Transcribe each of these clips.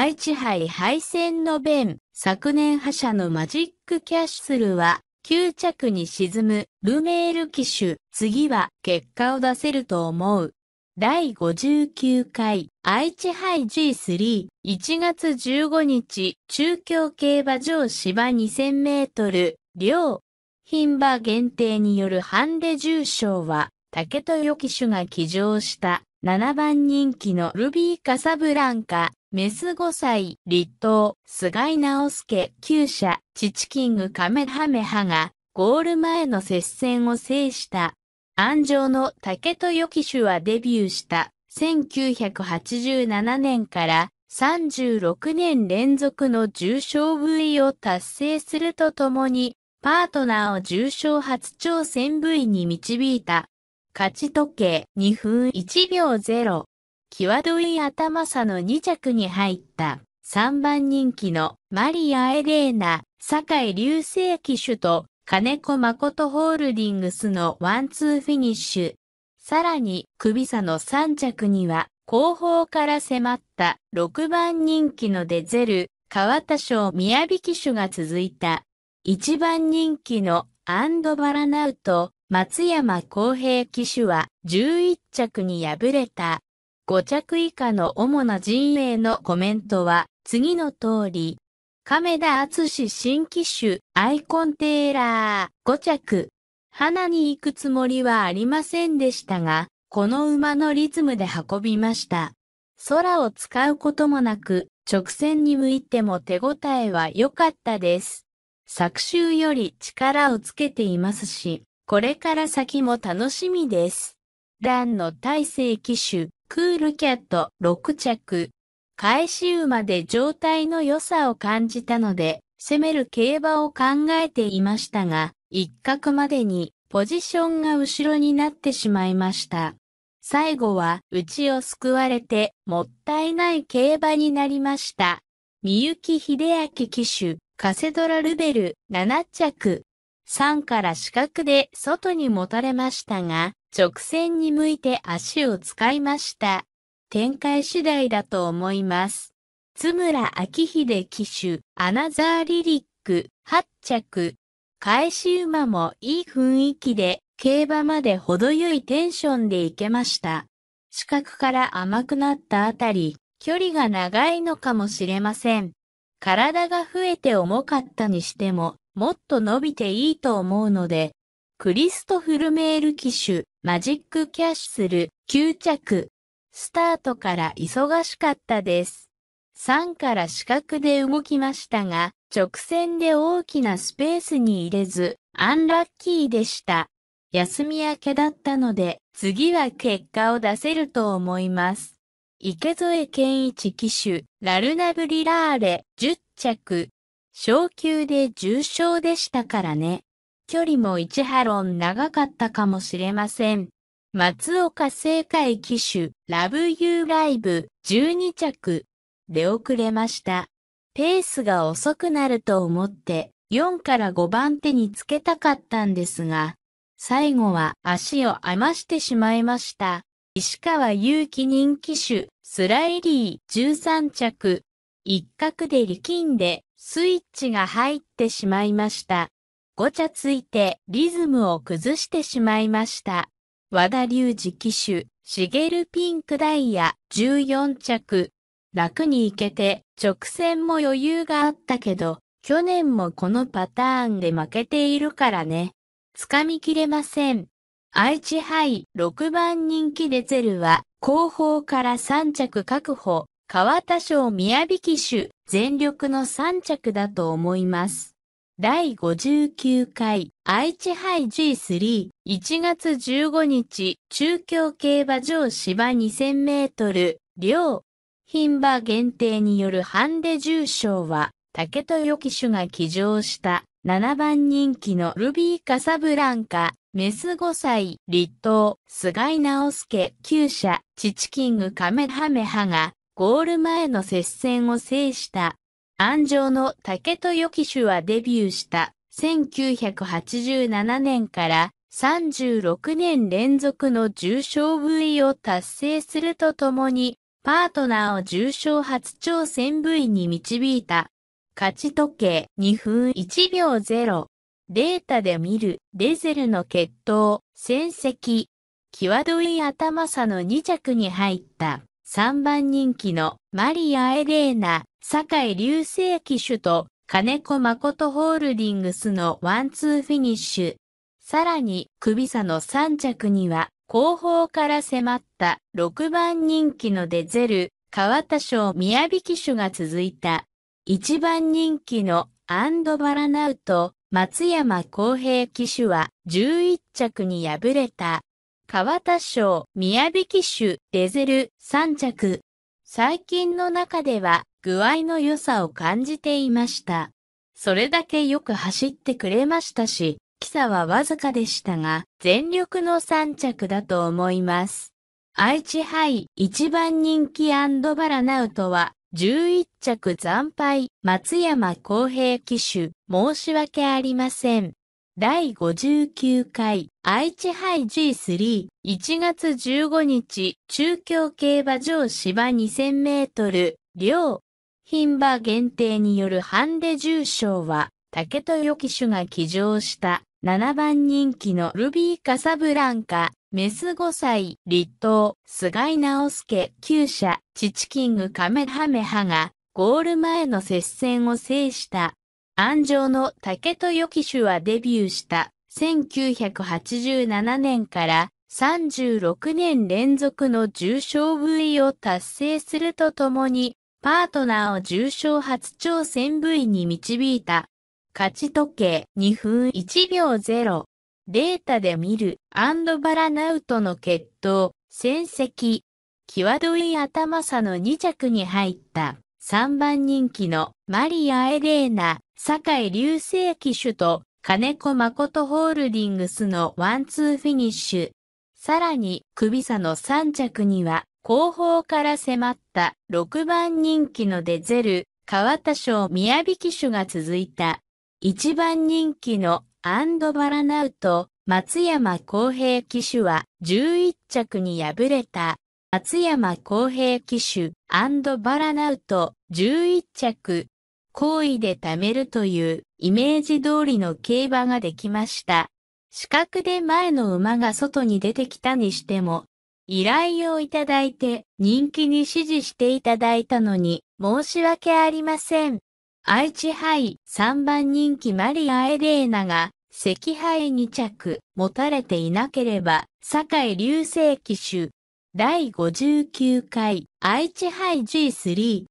愛知杯敗戦の弁、昨年覇者のマジックキャッスルは、9着に沈むルメール騎手、次は結果を出せると思う。第59回愛知杯 G3 1月15日中京競馬場芝2000メートル両品馬限定によるハンデ重賞は竹豊騎手が騎乗した7番人気のルビーカサブランカメス5歳、立東、菅井直介、旧社、父キングカメハメハが、ゴール前の接戦を制した。安城の竹豊騎手はデビューした。1987年から36年連続の重賞部位を達成するとともに、パートナーを重賞初挑戦部位に導いた。勝ち時計2分1秒0。際どい頭差の2着に入った3番人気のマリア・エレーナ、酒井流星騎手と金子誠ホールディングスのワンツーフィニッシュ。さらに、首差の3着には、後方から迫った6番人気のデゼル、川田賞宮城騎手が続いた。1番人気のアンドバラナウト、松山公平騎手は11着に敗れた。5着以下の主な陣営のコメントは次の通り。亀田厚新機種アイコンテーラー5着。花に行くつもりはありませんでしたが、この馬のリズムで運びました。空を使うこともなく、直線に向いても手応えは良かったです。昨週より力をつけていますし、これから先も楽しみです。ランの大勢機種クールキャット6着。返し馬で状態の良さを感じたので、攻める競馬を考えていましたが、一角までにポジションが後ろになってしまいました。最後は、うちを救われて、もったいない競馬になりました。三幸秀明騎手、カセドラルベル、7着。3から四角で外に持たれましたが、直線に向いて足を使いました。展開次第だと思います。津村明秀騎手、アナザーリリック、8着。返し馬もいい雰囲気で、競馬まで程よいテンションで行けました。視覚から甘くなったあたり、距離が長いのかもしれません。体が増えて重かったにしても、もっと伸びていいと思うので、クリストフル・メール機種、マジックキャッシュする、9着。スタートから忙しかったです。3から四角で動きましたが、直線で大きなスペースに入れず、アンラッキーでした。休み明けだったので、次は結果を出せると思います。池添健一騎手、ラルナブリラーレ、10着。昇級で重傷でしたからね。距離も1ハロン長かったかもしれません。松岡正解機種、ラブユーライブ12着、出遅れました。ペースが遅くなると思って、4から5番手につけたかったんですが、最後は足を余してしまいました。石川祐希人騎種、スライリー13着、一角で力んでスイッチが入ってしまいました。ごちゃついてリズムを崩してしまいました。和田隆二騎手、シゲルピンクダイヤ14着。楽に行けて直線も余裕があったけど、去年もこのパターンで負けているからね。つかみきれません。愛知杯6番人気デゼルは後方から3着確保。川田賞宮城騎手全力の3着だと思います。第59回愛知杯 G3 1月15日中京競馬場芝2000メートル両品馬限定によるハンデ重賞は竹豊騎手が騎乗した7番人気のルビーカサブランカメス5歳立東菅井直介厩チ父キングカメハメハがゴール前の接戦を制した安城の竹良き種はデビューした1987年から36年連続の重賞部位を達成するとともに、パートナーを重賞初挑戦部位に導いた。勝ち時計2分1秒0。データで見るデゼルの決闘、戦績。際どい頭差の2着に入った3番人気のマリア・エレーナ坂井流星騎手と金子誠ホールディングスのワンツーフィニッシュ。さらに、首差の3着には、後方から迫った6番人気のデゼル、川田賞宮城騎手が続いた。1番人気のアンドバラナウト、松山公平騎手は11着に敗れた。川田賞宮城騎手、デゼル3着。最近の中では具合の良さを感じていました。それだけよく走ってくれましたし、記サはわずかでしたが、全力の3着だと思います。愛知杯一番人気バラナウトは、11着惨敗、松山公平騎手、申し訳ありません。第59回愛知杯 G3 1月15日中京競馬場芝2000メートル両品馬限定によるハンデ重賞は竹豊騎手が騎乗した7番人気のルビーカサブランカメス5歳立東菅井直介厩チ父キングカメハメハがゴール前の接戦を制した安城の竹豊騎手はデビューした1987年から36年連続の重賞部位を達成するとともに、パートナーを重賞初挑戦部位に導いた。勝ち時計2分1秒0。データで見るアンドバラナウトの決闘、戦績。際どい頭差の2着に入った3番人気のマリア・エレーナ。坂井流星騎手と金子誠ホールディングスのワンツーフィニッシュ。さらに、首差の3着には、後方から迫った6番人気のデゼル、川田賞宮城騎手が続いた。1番人気のアンドバラナウト、松山公平騎手は11着に敗れた。松山公平騎手、アンドバラナウト、11着、好意で貯めるというイメージ通りの競馬ができました。資格で前の馬が外に出てきたにしても、依頼をいただいて人気に支持していただいたのに申し訳ありません。愛知杯3番人気マリア・エレーナが赤杯2着持たれていなければ、坂井流星騎手第59回愛知イ G31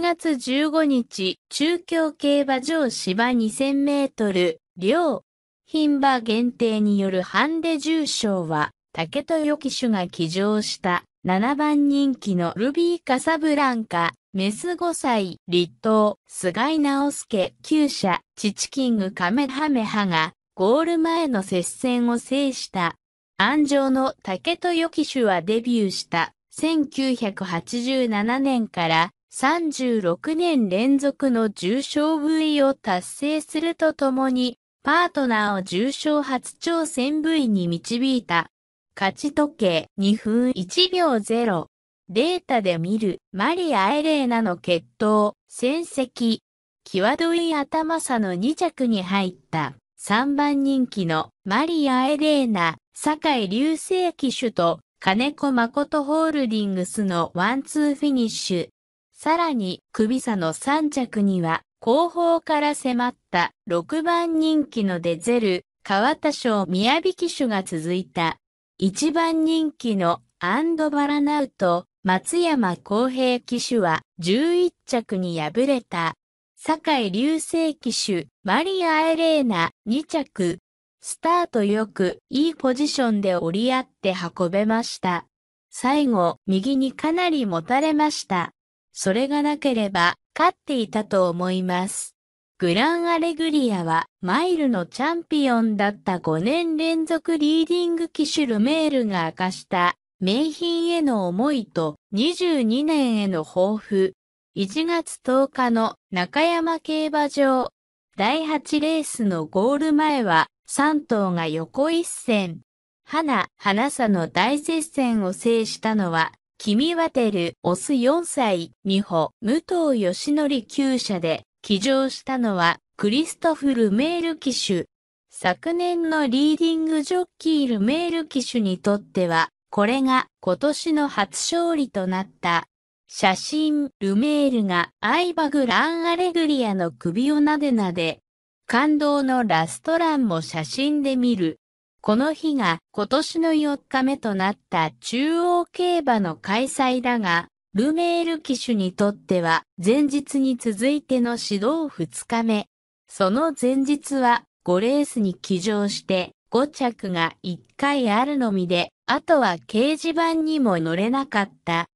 月15日中京競馬場芝2000メートル両品馬限定によるハンデ重賞は竹豊騎手が騎乗した7番人気のルビーカサブランカメス5歳立東菅井直介旧社チチキングカメハメハがゴール前の接戦を制した安城の竹豊騎手はデビューした1987年から36年連続の重賞部位を達成するとともに、パートナーを重賞初挑戦部位に導いた。勝ち時計2分1秒0。データで見るマリア・エレーナの決闘、戦績。際どい頭差の2着に入った3番人気のマリア・エレーナ。坂井流星騎手と金子誠ホールディングスのワンツーフィニッシュ。さらに、首差の3着には、後方から迫った6番人気のデゼル、川田賞宮城騎手が続いた。1番人気のアンドバラナウト、松山公平騎手は11着に敗れた。坂井流星騎手、マリア・エレーナ2着、スタートよくいいポジションで折り合って運べました。最後、右にかなり持たれました。それがなければ、勝っていたと思います。グランアレグリアは、マイルのチャンピオンだった5年連続リーディング機種ルメールが明かした、名品への思いと22年への抱負。1月10日の中山競馬場第8レースのゴール前は三頭が横一線。花、花さの大接戦を制したのは、君はてる、オス4歳、美穂、武藤義則旧社で、騎乗したのは、クリストフ・ルメール騎手。昨年のリーディングジョッキー・ルメール騎手にとっては、これが今年の初勝利となった。写真、ルメールがアイバグ・ラン・アレグリアの首をなでなで、感動のラストランも写真で見る。この日が今年の4日目となった中央競馬の開催だが、ルメール騎手にとっては前日に続いての指導2日目。その前日は5レースに騎乗して5着が1回あるのみで、あとは掲示板にも乗れなかった。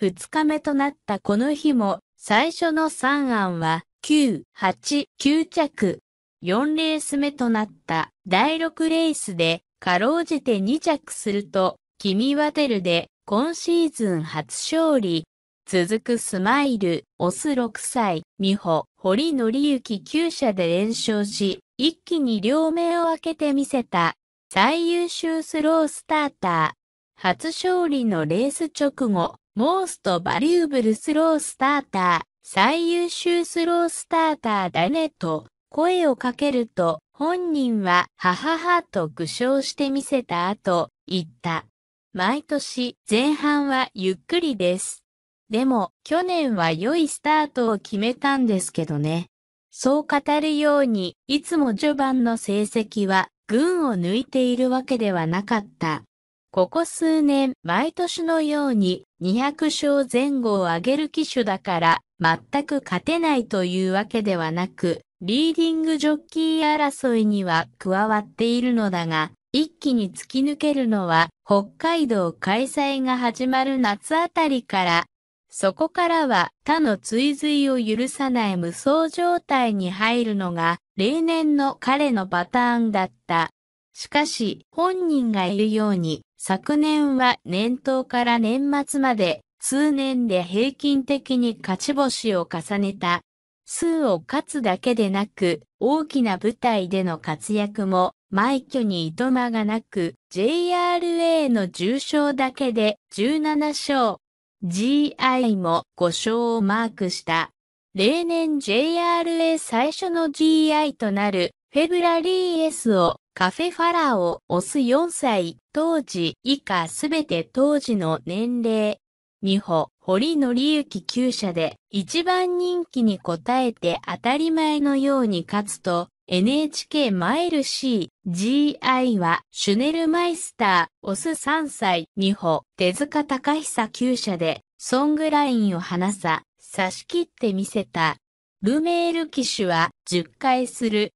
2日目となったこの日も最初の3案は9、8、9着、4レース目となった第6レースでかろうじて2着すると、君はテルで今シーズン初勝利。続くスマイル、オス6歳、美穂、堀則幸9社で連勝し、一気に両目を開けてみせた。最優秀スロースターター。初勝利のレース直後、モーストバリューブルスロースターター、最優秀スロースターターだねと、声をかけると、本人は、はははと苦笑してみせた後、言った。毎年、前半はゆっくりです。でも、去年は良いスタートを決めたんですけどね。そう語るように、いつも序盤の成績は、群を抜いているわけではなかった。ここ数年、毎年のように、200勝前後を上げる機種だから、全く勝てないというわけではなく、リーディングジョッキー争いには加わっているのだが、一気に突き抜けるのは北海道開催が始まる夏あたりから、そこからは他の追随を許さない無双状態に入るのが例年の彼のパターンだった。しかし本人がいるように昨年は年頭から年末まで通年で平均的に勝ち星を重ねた数を勝つだけでなく、大きな舞台での活躍も、毎挙に糸間がなく、JRA の重賞だけで17勝、GI も5勝をマークした。例年 JRA 最初の GI となる、フェブラリー S をカフェファラーを押す4歳、当時以下すべて当時の年齢、美穂、堀則之厩社で一番人気に応えて当たり前のように勝つと、NHK マイル C、GI は、シュネルマイスター、オス3歳、ニホ、手塚隆久厩社で、ソングラインを離さ、差し切ってみせた。ルメール騎手は、10回する。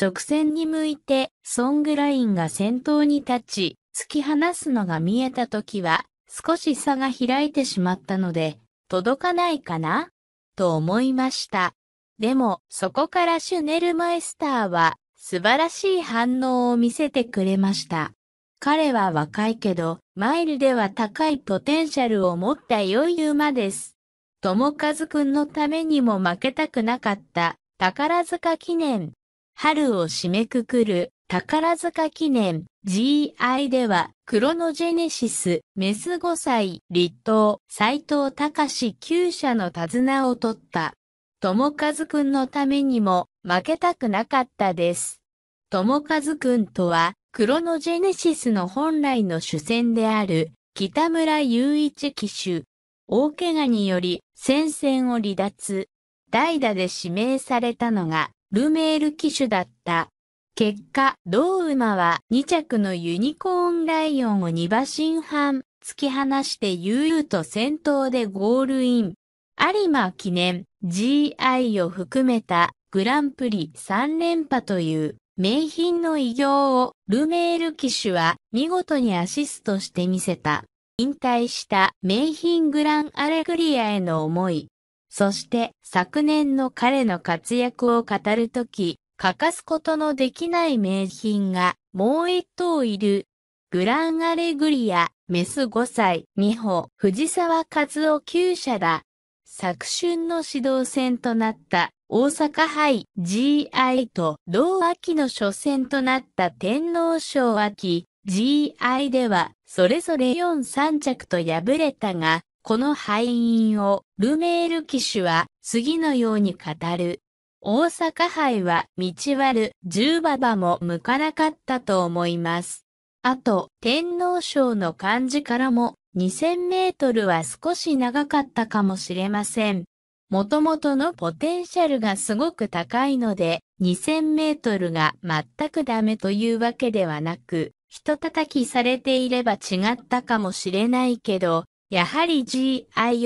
直線に向いて、ソングラインが先頭に立ち、突き放すのが見えた時は、少し差が開いてしまったので、届かないかなと思いました。でも、そこからシュネルマイスターは素晴らしい反応を見せてくれました。彼は若いけど、マイルでは高いポテンシャルを持った余裕馬です。友和くんのためにも負けたくなかった宝塚記念。春を締めくくる宝塚記念 GI では、クロノジェネシス、メス5歳、立東、斎藤隆9社の手綱を取った。友和くんのためにも、負けたくなかったです。友和くんとは、クロノジェネシスの本来の主戦である、北村雄一騎手。大怪我により、戦線を離脱。代打で指名されたのが、ルメール騎手だった。結果、同馬は2着のユニコーンライオンを2馬身半、突き放して悠々と先頭でゴールイン。有馬記念 GI を含めたグランプリ3連覇という名品の偉業をルメール騎手は見事にアシストしてみせた。引退した名品グランアレグリアへの思い。そして昨年の彼の活躍を語るとき、欠かすことのできない名品がもう一頭いる。グランアレグリア、メス5歳、美穂、藤沢和夫9社だ。昨春の指導戦となった大阪杯 GI と同秋の初戦となった天皇賞秋 GI ではそれぞれ4、3着と敗れたが、この敗因をルメール騎手は次のように語る。大阪杯は道割十馬場も向かなかったと思います。あと、天皇賞の漢字からも2000メートルは少し長かったかもしれません。もともとのポテンシャルがすごく高いので、2000メートルが全くダメというわけではなく、人叩きされていれば違ったかもしれないけど、やはり GI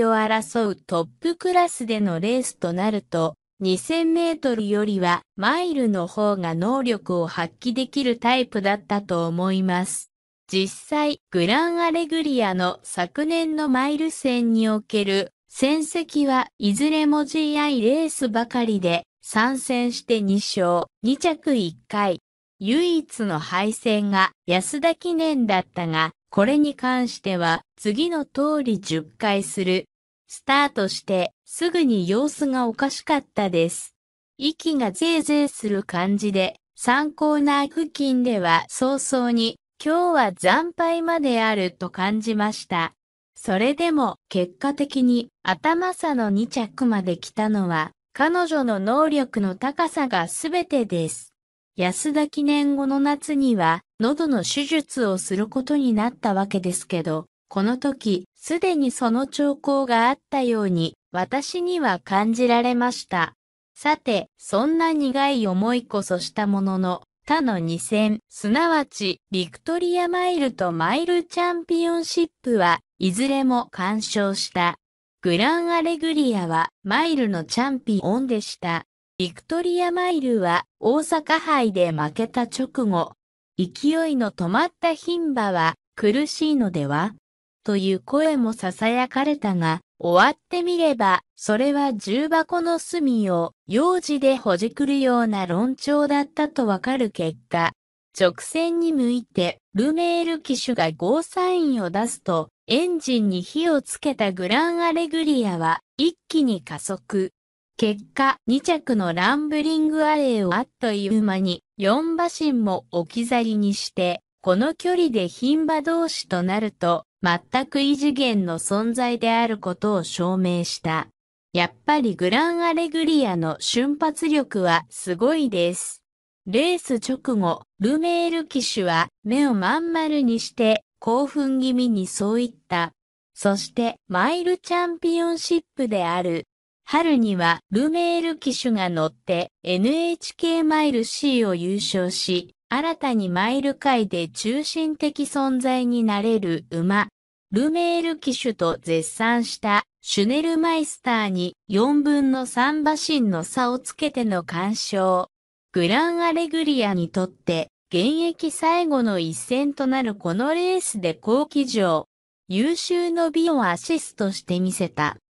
を争うトップクラスでのレースとなると、2000メートルよりはマイルの方が能力を発揮できるタイプだったと思います。実際、グランアレグリアの昨年のマイル戦における戦績はいずれも GI レースばかりで参戦して2勝、2着1回。唯一の敗戦が安田記念だったが、これに関しては次の通り10回するスタートしてすぐに様子がおかしかったです。息がぜいぜいする感じで、3コーナー付近では早々に今日は惨敗まであると感じました。それでも結果的に頭差の2着まで来たのは彼女の能力の高さが全てです。安田記念後の夏には喉の手術をすることになったわけですけど、この時すでにその兆候があったように私には感じられました。さて、そんな苦い思いこそしたものの、他の2戦、すなわち、ビクトリアマイルとマイルチャンピオンシップは、いずれも干渉した。グランアレグリアは、マイルのチャンピオンでした。ビクトリアマイルは、大阪杯で負けた直後、勢いの止まった牝馬は、苦しいのではという声も囁かれたが、終わってみれば、それは重箱の隅を幼児でほじくるような論調だったとわかる結果、直線に向いて、ルメール機種がゴーサインを出すと、エンジンに火をつけたグランアレグリアは、一気に加速。結果、2着のランブリングアレイをあっという間に、4馬身も置き去りにして、この距離で牝馬同士となると、全く異次元の存在であることを証明した。やっぱりグランアレグリアの瞬発力はすごいです。レース直後、ルメール騎手は目をまん丸にして興奮気味にそう言った。そしてマイルチャンピオンシップである。春にはルメール騎手が乗って NHK マイル C を優勝し、新たにマイル界で中心的存在になれる馬、ルメール騎手と絶賛したシュネルマイスターに4分の3馬身の差をつけての干渉。グランアレグリアにとって現役最後の一戦となるこのレースで好騎乗。優秀の美をアシストしてみせた。